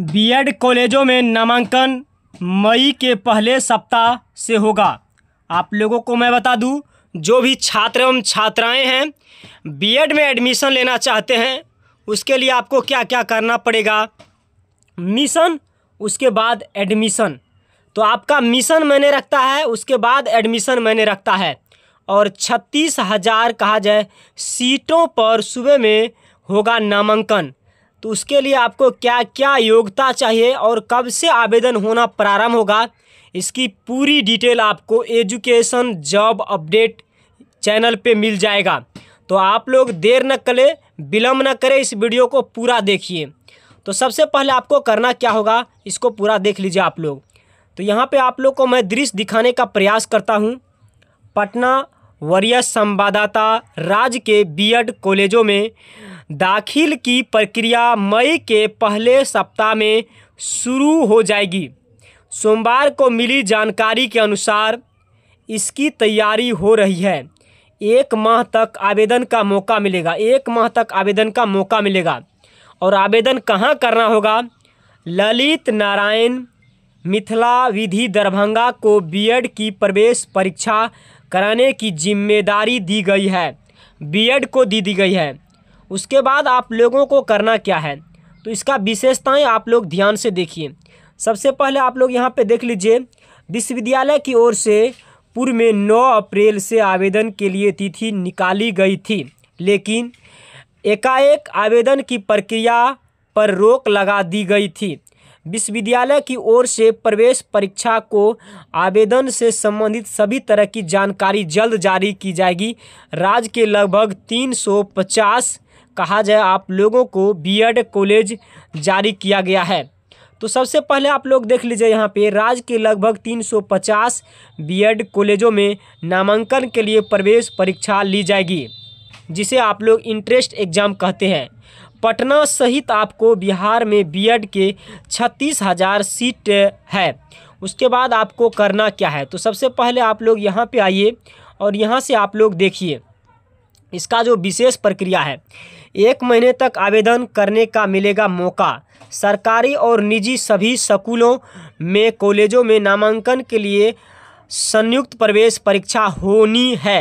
BEd कॉलेजों में नामांकन मई के पहले सप्ताह से होगा आप लोगों को मैं बता दूं जो भी छात्र एवं छात्राएं हैं बीएड में एडमिशन लेना चाहते हैं उसके लिए आपको क्या क्या करना पड़ेगा मिशन उसके बाद एडमिशन तो आपका मिशन मैंने रखता है उसके बाद एडमिशन मैंने रखता है और छत्तीस हज़ार कहा जाए सीटों पर सुबह में होगा नामांकन तो उसके लिए आपको क्या क्या योग्यता चाहिए और कब से आवेदन होना प्रारंभ होगा इसकी पूरी डिटेल आपको एजुकेशन जॉब अपडेट चैनल पे मिल जाएगा तो आप लोग देर न करें विलम्ब न करें इस वीडियो को पूरा देखिए तो सबसे पहले आपको करना क्या होगा इसको पूरा देख लीजिए आप लोग तो यहाँ पे आप लोग को मैं दृश्य दिखाने का प्रयास करता हूँ पटना वरीय संवाददाता राज्य के बीएड कॉलेजों में दाखिल की प्रक्रिया मई के पहले सप्ताह में शुरू हो जाएगी सोमवार को मिली जानकारी के अनुसार इसकी तैयारी हो रही है एक माह तक आवेदन का मौका मिलेगा एक माह तक आवेदन का मौका मिलेगा और आवेदन कहाँ करना होगा ललित नारायण मिथिला विधि दरभंगा को बीएड की प्रवेश परीक्षा कराने की जिम्मेदारी दी गई है बीएड को दी दी गई है उसके बाद आप लोगों को करना क्या है तो इसका विशेषताएं आप लोग ध्यान से देखिए सबसे पहले आप लोग यहाँ पे देख लीजिए विश्वविद्यालय की ओर से पूर्व में 9 अप्रैल से आवेदन के लिए तिथि निकाली गई थी लेकिन एकाएक आवेदन की प्रक्रिया पर रोक लगा दी गई थी विश्वविद्यालय की ओर से प्रवेश परीक्षा को आवेदन से संबंधित सभी तरह की जानकारी जल्द जारी की जाएगी राज्य के लगभग 350 कहा जाए आप लोगों को बीएड कॉलेज जारी किया गया है तो सबसे पहले आप लोग देख लीजिए यहाँ पे राज्य के लगभग 350 बीएड कॉलेजों में नामांकन के लिए प्रवेश परीक्षा ली जाएगी जिसे आप लोग इंटरेस्ट एग्जाम कहते हैं पटना सहित आपको बिहार में बीएड के छत्तीस हज़ार सीट है उसके बाद आपको करना क्या है तो सबसे पहले आप लोग यहाँ पे आइए और यहाँ से आप लोग देखिए इसका जो विशेष प्रक्रिया है एक महीने तक आवेदन करने का मिलेगा मौका सरकारी और निजी सभी स्कूलों में कॉलेजों में नामांकन के लिए संयुक्त प्रवेश परीक्षा होनी है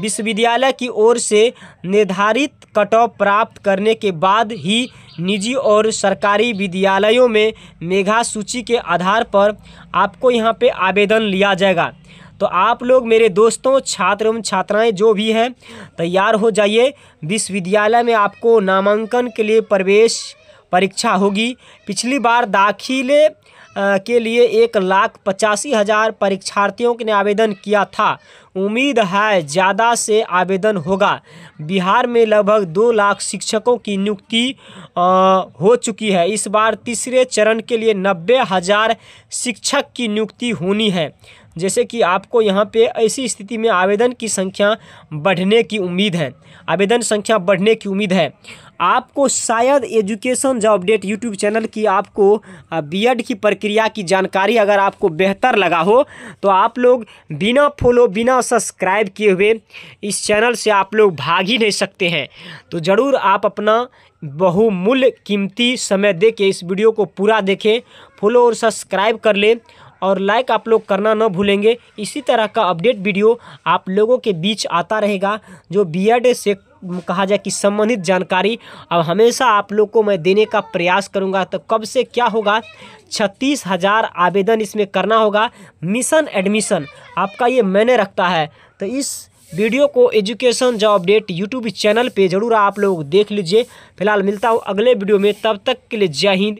विश्वविद्यालय की ओर से निर्धारित ऑफ प्राप्त करने के बाद ही निजी और सरकारी विद्यालयों में मेघा सूची के आधार पर आपको यहाँ पे आवेदन लिया जाएगा तो आप लोग मेरे दोस्तों छात्र एवं छात्राएं जो भी हैं तैयार हो जाइए विश्वविद्यालय में आपको नामांकन के लिए प्रवेश परीक्षा होगी पिछली बार दाखिले के लिए एक लाख पचासी हज़ार परीक्षार्थियों ने आवेदन किया था उम्मीद है ज़्यादा से आवेदन होगा बिहार में लगभग दो लाख शिक्षकों की नियुक्ति हो चुकी है इस बार तीसरे चरण के लिए नब्बे हज़ार शिक्षक की नियुक्ति होनी है जैसे कि आपको यहाँ पे ऐसी स्थिति में आवेदन की संख्या बढ़ने की उम्मीद है आवेदन संख्या बढ़ने की उम्मीद है आपको शायद education job update YouTube channel की आपको बीएड की प्रक्रिया की जानकारी अगर आपको बेहतर लगा हो तो आप लोग बिना फॉलो बिना सब्सक्राइब किए हुए इस चैनल से आप लोग भाग ही नहीं सकते हैं तो ज़रूर आप अपना बहुमूल्य कीमती समय दे के इस वीडियो को पूरा देखें फॉलो और सब्सक्राइब कर लें और लाइक आप लोग करना ना भूलेंगे इसी तरह का अपडेट वीडियो आप लोगों के बीच आता रहेगा जो बीएड से कहा जाए कि संबंधित जानकारी अब हमेशा आप लोग को मैं देने का प्रयास करूंगा तो कब से क्या होगा छत्तीस हज़ार आवेदन इसमें करना होगा मिशन एडमिशन आपका ये मैंने रखता है तो इस वीडियो को education job update YouTube channel पे ज़रूर आप लोग देख लीजिए फिलहाल मिलता हूँ अगले वीडियो में तब तक के लिए जय हिंद